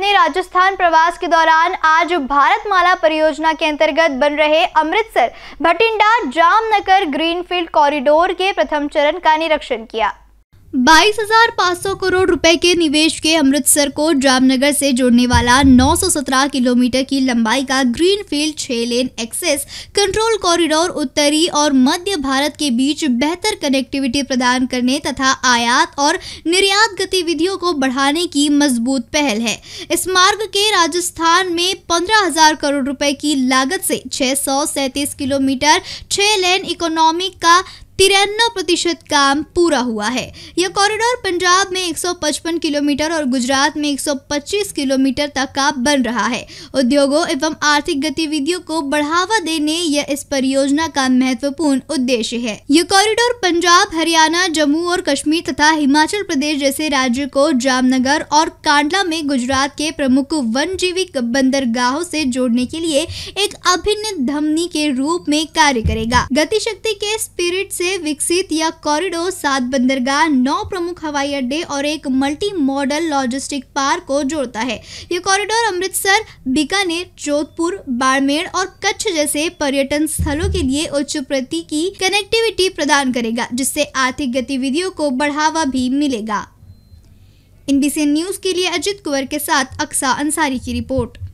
अपने राजस्थान प्रवास के दौरान आज भारत माला परियोजना के अंतर्गत बन रहे अमृतसर भटिंडा जामनगर ग्रीनफील्ड कॉरिडोर के प्रथम चरण का निरीक्षण किया 22,500 करोड़ रुपए के निवेश के अमृतसर को जामनगर से जोड़ने वाला 917 किलोमीटर की लंबाई का ग्रीन फील्ड छह लेन एक्सेस कंट्रोल कॉरिडोर उत्तरी और मध्य भारत के बीच बेहतर कनेक्टिविटी प्रदान करने तथा आयात और निर्यात गतिविधियों को बढ़ाने की मजबूत पहल है इस मार्ग के राजस्थान में 15,000 करोड़ रुपए की लागत से छः किलोमीटर छह लेन इकोनॉमिक का तिरानवे प्रतिशत काम पूरा हुआ है यह कॉरिडोर पंजाब में 155 किलोमीटर और गुजरात में 125 किलोमीटर तक का बन रहा है उद्योगों एवं आर्थिक गतिविधियों को बढ़ावा देने यह इस परियोजना का महत्वपूर्ण उद्देश्य है यह कॉरिडोर पंजाब हरियाणा जम्मू और कश्मीर तथा हिमाचल प्रदेश जैसे राज्य को जामनगर और कांडला में गुजरात के प्रमुख वनजीवी बंदरगाहों से जोड़ने के लिए एक अभिन्न धमनी के रूप में कार्य करेगा गतिशक्ति के स्पिरिट से से विकसित यह कॉरिडोर सात बंदरगाह नौ प्रमुख हवाई अड्डे और एक मल्टी मॉडल लॉजिस्टिक पार्क को जोड़ता है ये कॉरिडोर अमृतसर बीकानेर जोधपुर बाड़मेर और कच्छ जैसे पर्यटन स्थलों के लिए उच्च प्रति की कनेक्टिविटी प्रदान करेगा जिससे आर्थिक गतिविधियों को बढ़ावा भी मिलेगा इनबीसी न्यूज के लिए अजित कुंवर के साथ अक्सा अंसारी की रिपोर्ट